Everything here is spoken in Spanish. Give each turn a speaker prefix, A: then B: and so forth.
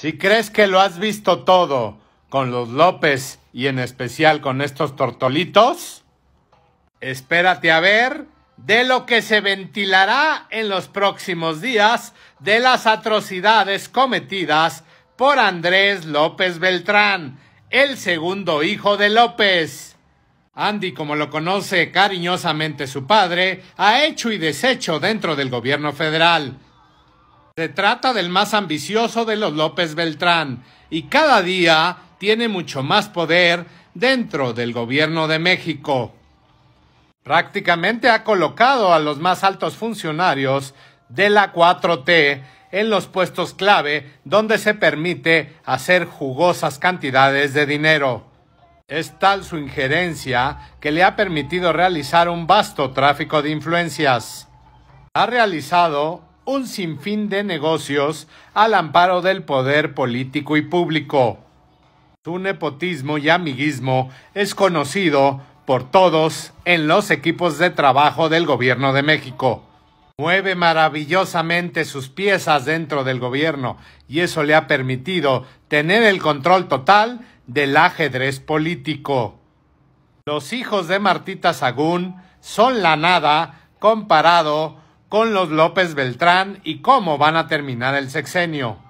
A: Si crees que lo has visto todo con los López y en especial con estos tortolitos, espérate a ver de lo que se ventilará en los próximos días de las atrocidades cometidas por Andrés López Beltrán, el segundo hijo de López. Andy, como lo conoce cariñosamente su padre, ha hecho y deshecho dentro del gobierno federal. Se trata del más ambicioso de los López Beltrán y cada día tiene mucho más poder dentro del gobierno de México. Prácticamente ha colocado a los más altos funcionarios de la 4T en los puestos clave donde se permite hacer jugosas cantidades de dinero. Es tal su injerencia que le ha permitido realizar un vasto tráfico de influencias. Ha realizado un sinfín de negocios al amparo del poder político y público. Su nepotismo y amiguismo es conocido por todos en los equipos de trabajo del Gobierno de México. Mueve maravillosamente sus piezas dentro del gobierno y eso le ha permitido tener el control total del ajedrez político. Los hijos de Martita Sagún son la nada comparado con los López Beltrán y cómo van a terminar el sexenio.